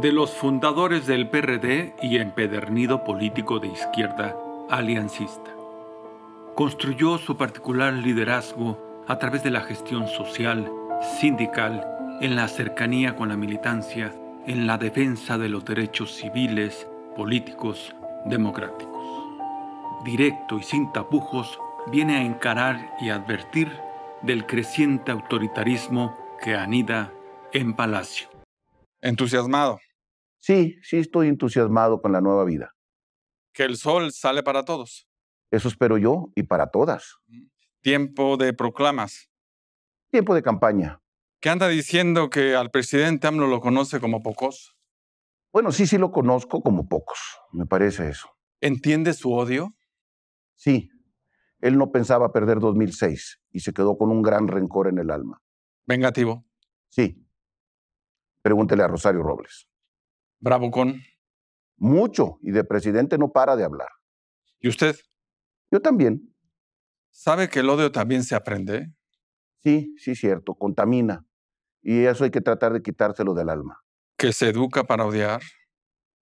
de los fundadores del PRD y empedernido político de izquierda aliancista. Construyó su particular liderazgo a través de la gestión social, sindical, en la cercanía con la militancia, en la defensa de los derechos civiles, políticos, democráticos. Directo y sin tapujos, viene a encarar y advertir del creciente autoritarismo que anida en Palacio. Entusiasmado, Sí, sí estoy entusiasmado con la nueva vida. Que el sol sale para todos. Eso espero yo y para todas. Mm, tiempo de proclamas. Tiempo de campaña. ¿Qué anda diciendo que al presidente AMLO lo conoce como pocos. Bueno, sí, sí lo conozco como pocos, me parece eso. ¿Entiende su odio? Sí. Él no pensaba perder 2006 y se quedó con un gran rencor en el alma. ¿Vengativo? Sí. Pregúntele a Rosario Robles. Bravo con Mucho, y de presidente no para de hablar. ¿Y usted? Yo también. ¿Sabe que el odio también se aprende? Sí, sí, cierto, contamina. Y eso hay que tratar de quitárselo del alma. ¿Que se educa para odiar?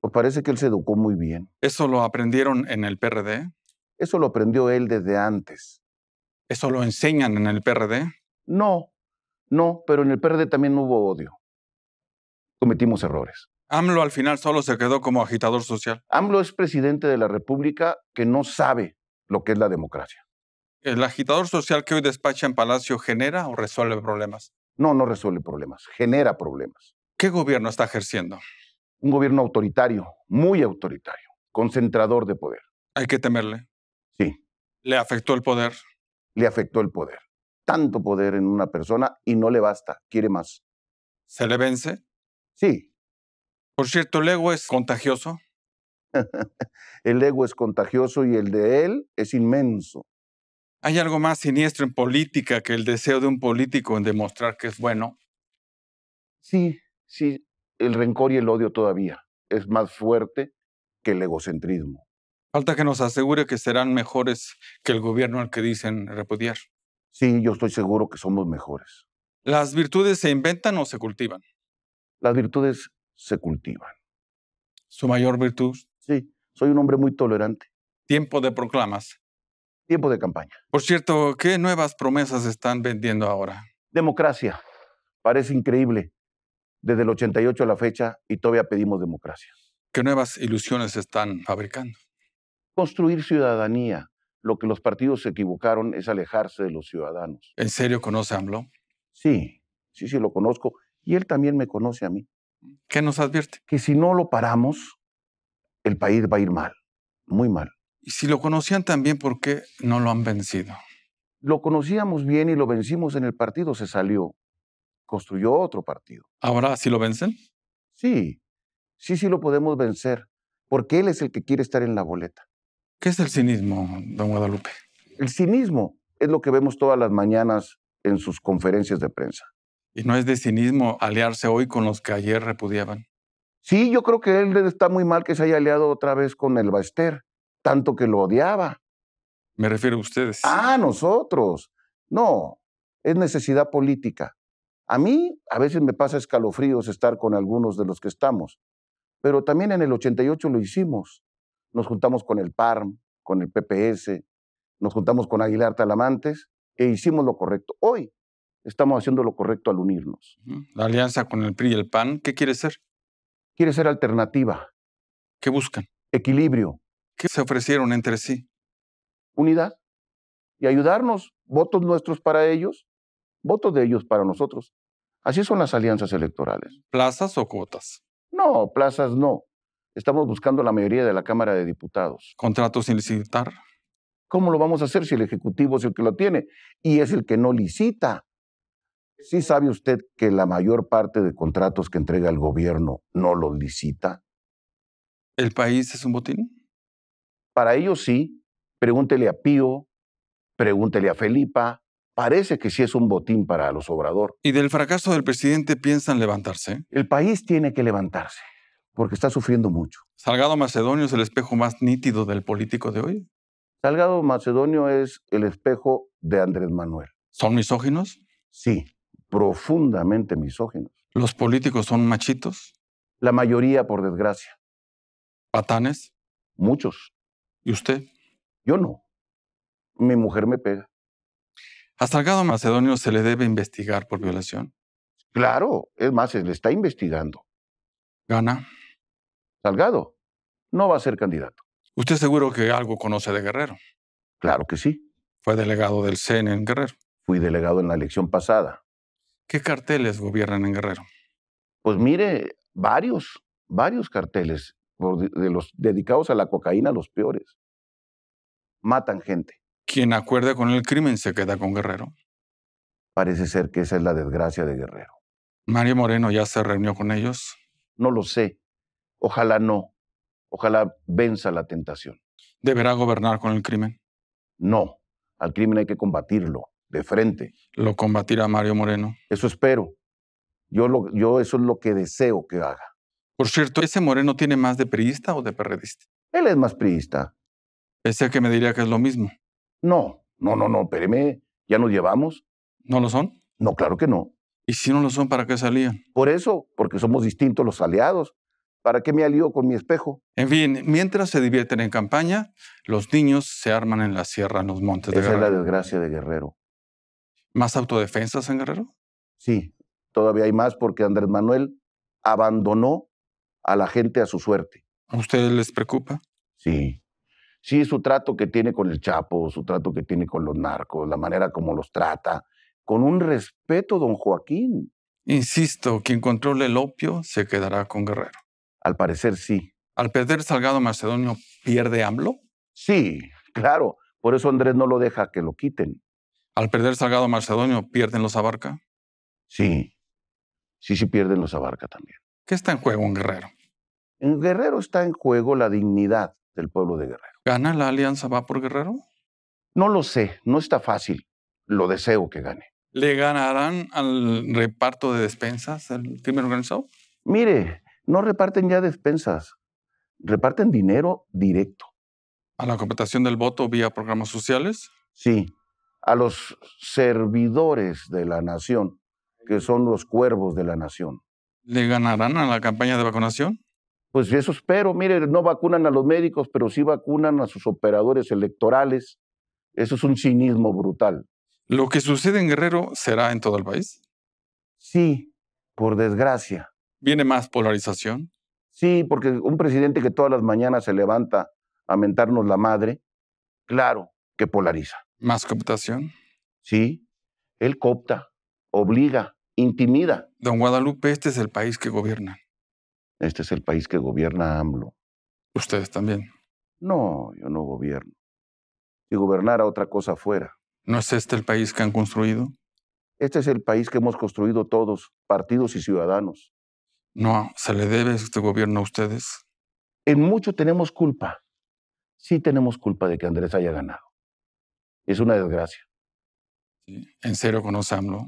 Pues parece que él se educó muy bien. ¿Eso lo aprendieron en el PRD? Eso lo aprendió él desde antes. ¿Eso lo enseñan en el PRD? No, no, pero en el PRD también hubo odio. Cometimos errores. AMLO al final solo se quedó como agitador social. AMLO es presidente de la República que no sabe lo que es la democracia. ¿El agitador social que hoy despacha en Palacio genera o resuelve problemas? No, no resuelve problemas, genera problemas. ¿Qué gobierno está ejerciendo? Un gobierno autoritario, muy autoritario, concentrador de poder. ¿Hay que temerle? Sí. ¿Le afectó el poder? Le afectó el poder. Tanto poder en una persona y no le basta, quiere más. ¿Se le vence? Sí, por cierto, ¿el ego es contagioso? el ego es contagioso y el de él es inmenso. ¿Hay algo más siniestro en política que el deseo de un político en demostrar que es bueno? Sí, sí, el rencor y el odio todavía es más fuerte que el egocentrismo. Falta que nos asegure que serán mejores que el gobierno al que dicen repudiar. Sí, yo estoy seguro que somos mejores. ¿Las virtudes se inventan o se cultivan? Las virtudes se cultivan. ¿Su mayor virtud? Sí, soy un hombre muy tolerante. Tiempo de proclamas. Tiempo de campaña. Por cierto, ¿qué nuevas promesas están vendiendo ahora? Democracia. Parece increíble. Desde el 88 a la fecha y todavía pedimos democracia. ¿Qué nuevas ilusiones están fabricando? Construir ciudadanía. Lo que los partidos se equivocaron es alejarse de los ciudadanos. ¿En serio conoce a AMLO? Sí, sí, sí, lo conozco. Y él también me conoce a mí. ¿Qué nos advierte? Que si no lo paramos, el país va a ir mal, muy mal. Y si lo conocían también, ¿por qué no lo han vencido? Lo conocíamos bien y lo vencimos en el partido, se salió, construyó otro partido. ¿Ahora ¿si lo vencen? Sí, sí, sí lo podemos vencer, porque él es el que quiere estar en la boleta. ¿Qué es el cinismo, don Guadalupe? El cinismo es lo que vemos todas las mañanas en sus conferencias de prensa. Y no es de cinismo aliarse hoy con los que ayer repudiaban. Sí, yo creo que él está muy mal que se haya aliado otra vez con el Baester, tanto que lo odiaba. Me refiero a ustedes. Ah, nosotros. No, es necesidad política. A mí a veces me pasa escalofríos estar con algunos de los que estamos, pero también en el 88 lo hicimos. Nos juntamos con el PARM, con el PPS, nos juntamos con Aguilar Talamantes e hicimos lo correcto. Hoy estamos haciendo lo correcto al unirnos. La alianza con el PRI y el PAN, ¿qué quiere ser? Quiere ser alternativa. ¿Qué buscan? Equilibrio. ¿Qué se ofrecieron entre sí? Unidad. Y ayudarnos, votos nuestros para ellos, votos de ellos para nosotros. Así son las alianzas electorales. ¿Plazas o cuotas? No, plazas no. Estamos buscando la mayoría de la Cámara de Diputados. ¿Contratos sin licitar? ¿Cómo lo vamos a hacer si el Ejecutivo es el que lo tiene y es el que no licita? ¿Sí sabe usted que la mayor parte de contratos que entrega el gobierno no los licita? ¿El país es un botín? Para ello sí. Pregúntele a Pío, pregúntele a Felipa. Parece que sí es un botín para los Obrador. ¿Y del fracaso del presidente piensan levantarse? El país tiene que levantarse, porque está sufriendo mucho. ¿Salgado Macedonio es el espejo más nítido del político de hoy? Salgado Macedonio es el espejo de Andrés Manuel. ¿Son misóginos? Sí, profundamente misóginos. ¿Los políticos son machitos? La mayoría, por desgracia. ¿Patanes? Muchos. ¿Y usted? Yo no. Mi mujer me pega. ¿A Salgado Macedonio se le debe investigar por violación? Claro, es más, se le está investigando. ¿Gana? Salgado no va a ser candidato. Usted seguro que algo conoce de Guerrero. Claro que sí. Fue delegado del CEN en Guerrero. Fui delegado en la elección pasada. ¿Qué carteles gobiernan en Guerrero? Pues mire, varios, varios carteles de los dedicados a la cocaína, los peores. Matan gente. Quien acuerda con el crimen se queda con Guerrero. Parece ser que esa es la desgracia de Guerrero. ¿Mario Moreno ya se reunió con ellos? No lo sé. Ojalá no. Ojalá venza la tentación. ¿Deberá gobernar con el crimen? No. Al crimen hay que combatirlo de frente. Lo combatirá Mario Moreno. Eso espero. Yo, lo, yo eso es lo que deseo que haga. Por cierto, ¿ese Moreno tiene más de priista o de perredista? Él es más priista. Ese que me diría que es lo mismo. No, no, no, no, espéreme, ya nos llevamos. ¿No lo son? No, claro que no. ¿Y si no lo son, para qué salían? Por eso, porque somos distintos los aliados. ¿Para qué me alío con mi espejo? En fin, mientras se divierten en campaña, los niños se arman en la sierra, en los montes de Guerrero. Esa es la desgracia de Guerrero. ¿Más autodefensas en Guerrero? Sí, todavía hay más porque Andrés Manuel abandonó a la gente a su suerte. ¿A ustedes les preocupa? Sí. Sí, su trato que tiene con el Chapo, su trato que tiene con los narcos, la manera como los trata, con un respeto, don Joaquín. Insisto, quien controle el opio se quedará con Guerrero. Al parecer sí. ¿Al perder Salgado Macedonio pierde AMLO? Sí, claro. Por eso Andrés no lo deja que lo quiten. Al perder Salgado Macedonio, ¿pierden los Abarca? Sí, sí, sí pierden los Abarca también. ¿Qué está en juego en Guerrero? En Guerrero está en juego la dignidad del pueblo de Guerrero. ¿Gana la alianza va por Guerrero? No lo sé, no está fácil. Lo deseo que gane. ¿Le ganarán al reparto de despensas el crimen organizado? Mire, no reparten ya despensas, reparten dinero directo. ¿A la computación del voto vía programas sociales? Sí, a los servidores de la nación, que son los cuervos de la nación. ¿Le ganarán a la campaña de vacunación? Pues eso espero. Mire, no vacunan a los médicos, pero sí vacunan a sus operadores electorales. Eso es un cinismo brutal. ¿Lo que sucede en Guerrero será en todo el país? Sí, por desgracia. ¿Viene más polarización? Sí, porque un presidente que todas las mañanas se levanta a mentarnos la madre, claro que polariza. ¿Más cooptación? Sí, él copta, obliga, intimida. Don Guadalupe, este es el país que gobierna. Este es el país que gobierna AMLO. ¿Ustedes también? No, yo no gobierno. Y gobernar a otra cosa fuera. ¿No es este el país que han construido? Este es el país que hemos construido todos, partidos y ciudadanos. No, se le debe este gobierno a ustedes. En mucho tenemos culpa. Sí tenemos culpa de que Andrés haya ganado. Es una desgracia. ¿En serio conoce a AMLO?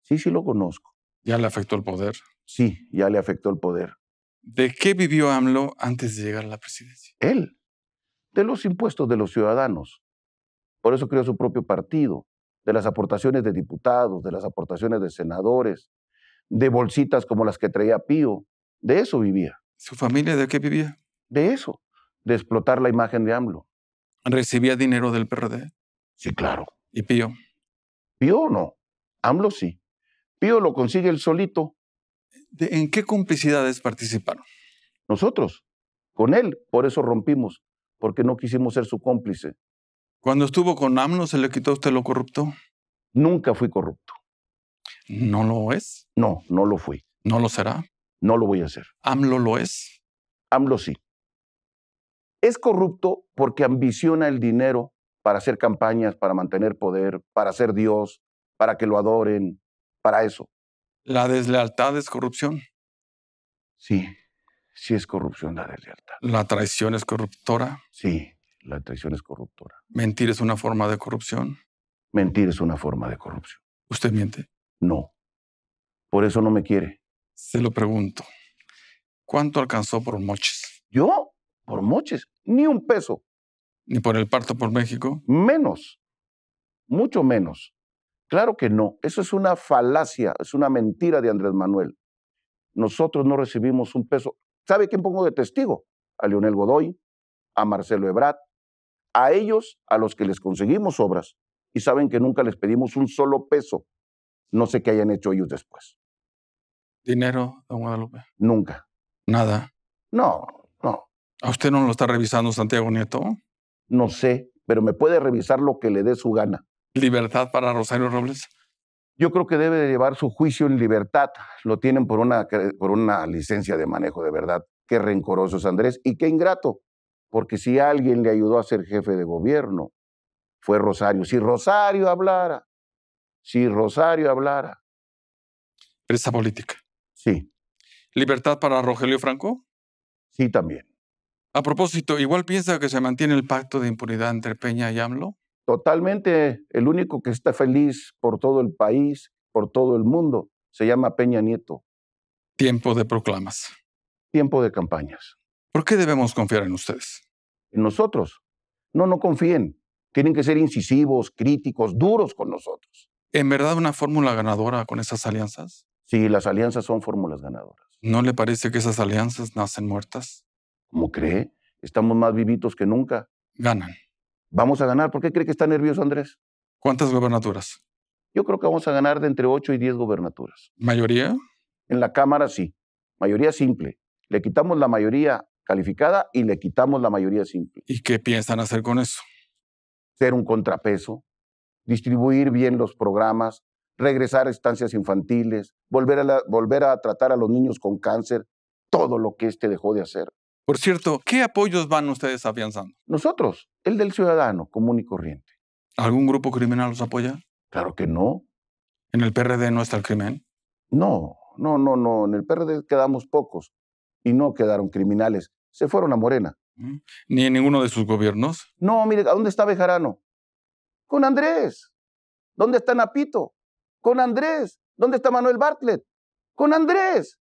Sí, sí lo conozco. ¿Ya le afectó el poder? Sí, ya le afectó el poder. ¿De qué vivió AMLO antes de llegar a la presidencia? Él, de los impuestos de los ciudadanos. Por eso creó su propio partido, de las aportaciones de diputados, de las aportaciones de senadores, de bolsitas como las que traía Pío. De eso vivía. ¿Su familia de qué vivía? De eso, de explotar la imagen de AMLO. ¿Recibía dinero del PRD? Sí, claro. ¿Y Pío? Pío no. AMLO sí. Pío lo consigue él solito. ¿En qué complicidades participaron? Nosotros, con él, por eso rompimos, porque no quisimos ser su cómplice. Cuando estuvo con AMLO, ¿se le quitó a usted lo corrupto? Nunca fui corrupto. ¿No lo es? No, no lo fui. ¿No lo será? No lo voy a hacer. ¿AMLO lo es? AMLO sí. Es corrupto porque ambiciona el dinero para hacer campañas, para mantener poder, para ser Dios, para que lo adoren, para eso. ¿La deslealtad es corrupción? Sí, sí es corrupción la deslealtad. ¿La traición es corruptora? Sí, la traición es corruptora. ¿Mentir es una forma de corrupción? Mentir es una forma de corrupción. ¿Usted miente? No. Por eso no me quiere. Se lo pregunto. ¿Cuánto alcanzó por moches? ¿Yo? ¿Por moches? Ni un peso. ¿Ni por el parto por México? Menos, mucho menos. Claro que no, eso es una falacia, es una mentira de Andrés Manuel. Nosotros no recibimos un peso. ¿Sabe quién pongo de testigo? A Leonel Godoy, a Marcelo Ebrat, a ellos a los que les conseguimos obras y saben que nunca les pedimos un solo peso. No sé qué hayan hecho ellos después. ¿Dinero, don Guadalupe? Nunca. ¿Nada? No, no. ¿A usted no lo está revisando Santiago Nieto? no sé, pero me puede revisar lo que le dé su gana. ¿Libertad para Rosario Robles? Yo creo que debe llevar su juicio en libertad. Lo tienen por una, por una licencia de manejo de verdad. Qué es Andrés, y qué ingrato. Porque si alguien le ayudó a ser jefe de gobierno, fue Rosario. Si Rosario hablara, si Rosario hablara. Esa política. Sí. ¿Libertad para Rogelio Franco? Sí, también. A propósito, igual piensa que se mantiene el pacto de impunidad entre Peña y AMLO. Totalmente, el único que está feliz por todo el país, por todo el mundo, se llama Peña Nieto. Tiempo de proclamas. Tiempo de campañas. ¿Por qué debemos confiar en ustedes? En nosotros. No, no confíen. Tienen que ser incisivos, críticos, duros con nosotros. ¿En verdad una fórmula ganadora con esas alianzas? Sí, las alianzas son fórmulas ganadoras. ¿No le parece que esas alianzas nacen muertas? ¿Cómo cree? Estamos más vivitos que nunca. Ganan. Vamos a ganar. ¿Por qué cree que está nervioso Andrés? ¿Cuántas gobernaturas? Yo creo que vamos a ganar de entre 8 y 10 gobernaturas. ¿Mayoría? En la Cámara sí. Mayoría simple. Le quitamos la mayoría calificada y le quitamos la mayoría simple. ¿Y qué piensan hacer con eso? Ser un contrapeso, distribuir bien los programas, regresar a estancias infantiles, volver a, volver a tratar a los niños con cáncer, todo lo que éste dejó de hacer. Por cierto, ¿qué apoyos van ustedes afianzando? Nosotros, el del ciudadano común y corriente. ¿Algún grupo criminal los apoya? Claro que no. ¿En el PRD no está el crimen? No, no, no, no. En el PRD quedamos pocos y no quedaron criminales. Se fueron a Morena. Mm, ¿Ni en ninguno de sus gobiernos? No, mire, ¿a dónde está Bejarano? Con Andrés. ¿Dónde está Napito? Con Andrés. ¿Dónde está Manuel Bartlett? Con Andrés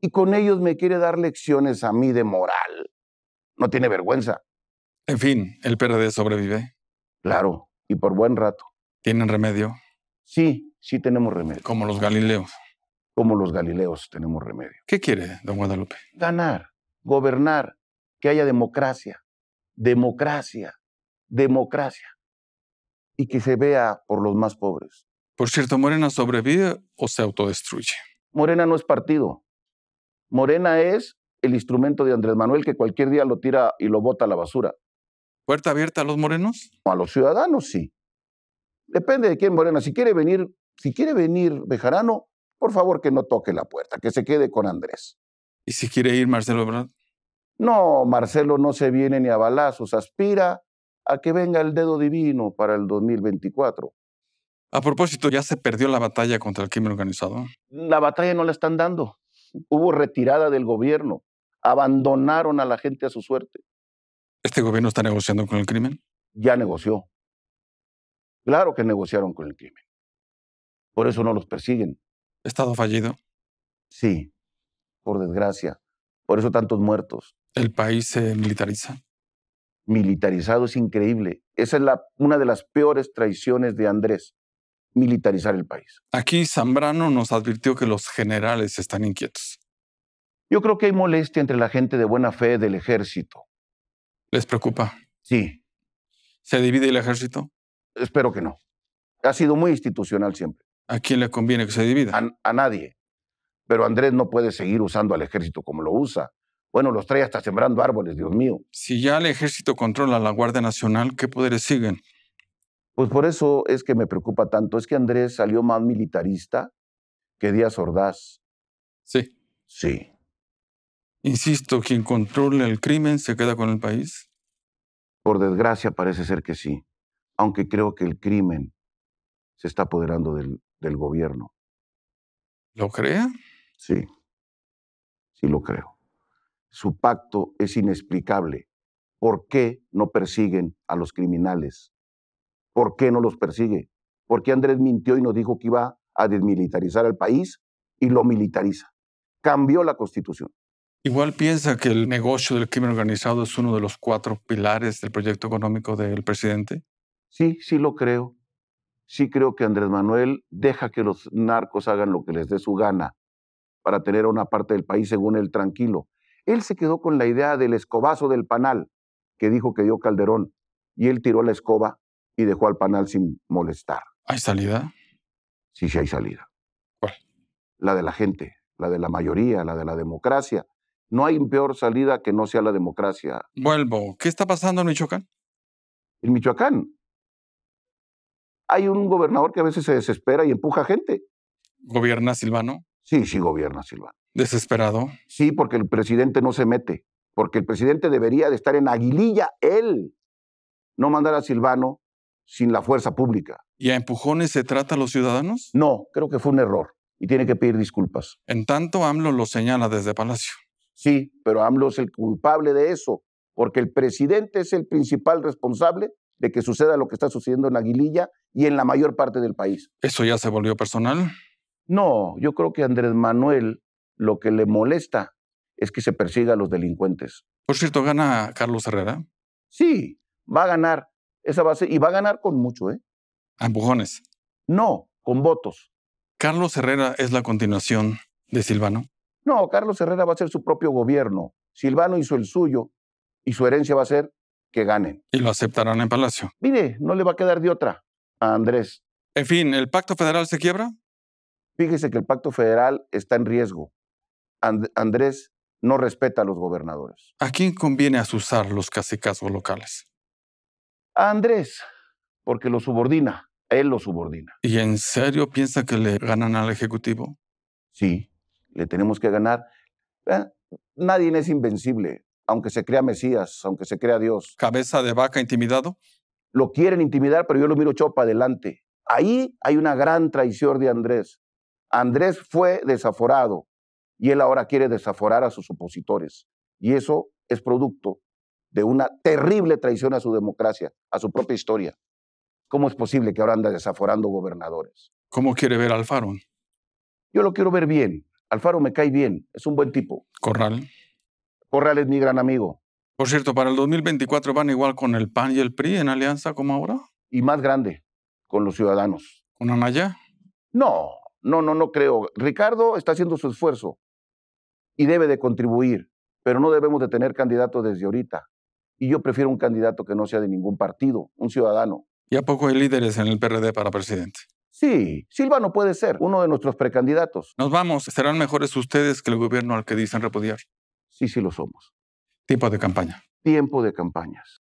y con ellos me quiere dar lecciones a mí de moral. No tiene vergüenza. En fin, el PRD sobrevive. Claro, y por buen rato. ¿Tienen remedio? Sí, sí tenemos remedio. Como los Galileos. Como los Galileos tenemos remedio. ¿Qué quiere, don Guadalupe? Ganar, gobernar, que haya democracia, democracia, democracia. Y que se vea por los más pobres. Por cierto, ¿Morena sobrevive o se autodestruye? Morena no es partido. Morena es el instrumento de Andrés Manuel que cualquier día lo tira y lo bota a la basura. ¿Puerta abierta a los morenos? A los ciudadanos, sí. Depende de quién Morena. Si quiere venir, si quiere venir Bejarano, por favor que no toque la puerta, que se quede con Andrés. ¿Y si quiere ir Marcelo Ebrard? No, Marcelo no se viene ni a balazos, aspira a que venga el dedo divino para el 2024. A propósito, ya se perdió la batalla contra el crimen organizado. La batalla no la están dando hubo retirada del gobierno, abandonaron a la gente a su suerte. ¿Este gobierno está negociando con el crimen? Ya negoció. Claro que negociaron con el crimen. Por eso no los persiguen. ¿Estado fallido? Sí, por desgracia. Por eso tantos muertos. ¿El país se militariza? Militarizado es increíble. Esa es la, una de las peores traiciones de Andrés militarizar el país. Aquí Zambrano nos advirtió que los generales están inquietos. Yo creo que hay molestia entre la gente de buena fe del ejército. ¿Les preocupa? Sí. ¿Se divide el ejército? Espero que no. Ha sido muy institucional siempre. ¿A quién le conviene que se divida? A, nadie. Pero Andrés no puede seguir usando al ejército como lo usa. Bueno, los trae hasta sembrando árboles, Dios mío. Si ya el ejército controla la Guardia Nacional, ¿qué poderes siguen? Pues por eso es que me preocupa tanto. Es que Andrés salió más militarista que Díaz Ordaz. Sí. Sí. Insisto, quien controla el crimen se queda con el país. Por desgracia parece ser que sí, aunque creo que el crimen se está apoderando del, gobierno. ¿Lo crea? Sí, sí lo creo. Su pacto es inexplicable. ¿Por qué no persiguen a los criminales? ¿Por qué no los persigue? Porque Andrés mintió y nos dijo que iba a desmilitarizar al país y lo militariza? Cambió la constitución. Igual piensa que el negocio del crimen organizado es uno de los cuatro pilares del proyecto económico del presidente. Sí, sí lo creo. Sí creo que Andrés Manuel deja que los narcos hagan lo que les dé su gana para tener a una parte del país según él tranquilo. Él se quedó con la idea del escobazo del panal que dijo que dio Calderón y él tiró la escoba y dejó al panal sin molestar. ¿Hay salida? Sí, sí hay salida. ¿Cuál? La de la gente, la de la mayoría, la de la democracia. No hay peor salida que no sea la democracia. Vuelvo. ¿Qué está pasando en Michoacán? En Michoacán. Hay un gobernador que a veces se desespera y empuja gente. ¿Gobierna Silvano? Sí, sí, gobierna Silvano. ¿Desesperado? Sí, porque el presidente no se mete. Porque el presidente debería de estar en Aguililla él. No mandar a Silvano sin la fuerza pública. ¿Y a empujones se trata a los ciudadanos? No, creo que fue un error y tiene que pedir disculpas. En tanto, AMLO lo señala desde Palacio. Sí, pero AMLO es el culpable de eso, porque el presidente es el principal responsable de que suceda lo que está sucediendo en Aguililla y en la mayor parte del país. ¿Eso ya se volvió personal? No, yo creo que Andrés Manuel lo que le molesta es que se persiga a los delincuentes. Por cierto, ¿gana Carlos Herrera? Sí, va a ganar, esa base y va a ganar con mucho, ¿eh? ¿A empujones? No, con votos. ¿Carlos Herrera es la continuación de Silvano? No, Carlos Herrera va a ser su propio gobierno. Silvano hizo el suyo y su herencia va a ser que ganen. ¿Y lo aceptarán en Palacio? Mire, no le va a quedar de otra a Andrés. En fin, ¿el pacto federal se quiebra? Fíjese que el pacto federal está en riesgo. Andrés no respeta a los gobernadores. ¿A quién conviene asusar los cacicazgos locales? a Andrés, porque lo subordina, él lo subordina. ¿Y en serio piensa que le ganan al Ejecutivo? Sí, le tenemos que ganar. Ah, nadie es invencible, aunque se crea Mesías, aunque se crea Dios. ¿Cabeza de vaca intimidado? Lo quieren intimidar, pero yo lo miro chopa adelante. Ahí hay una gran traición de Andrés. Andrés fue desaforado y él ahora quiere desaforar a sus opositores. Y eso es producto de una terrible traición a su democracia, a su propia historia. ¿Cómo es posible que ahora anda desaforando gobernadores? ¿Cómo quiere ver a Alfaro? Yo lo quiero ver bien. Alfaro me cae bien, es un buen tipo. Corral. Corral es mi gran amigo. Por cierto, para el 2024 van igual con el PAN y el PRI en alianza como ahora. Y más grande, con los ciudadanos. ¿Con Anaya? No, no, no, no creo. Ricardo está haciendo su esfuerzo y debe de contribuir, pero no debemos de tener candidatos desde ahorita y yo prefiero un candidato que no sea de ningún partido, un ciudadano. ¿Y a poco hay líderes en el PRD para presidente? Sí, Silva no puede ser uno de nuestros precandidatos. Nos vamos, serán mejores ustedes que el gobierno al que dicen repudiar. Sí, sí lo somos. Tiempo de campaña. Tiempo de campañas.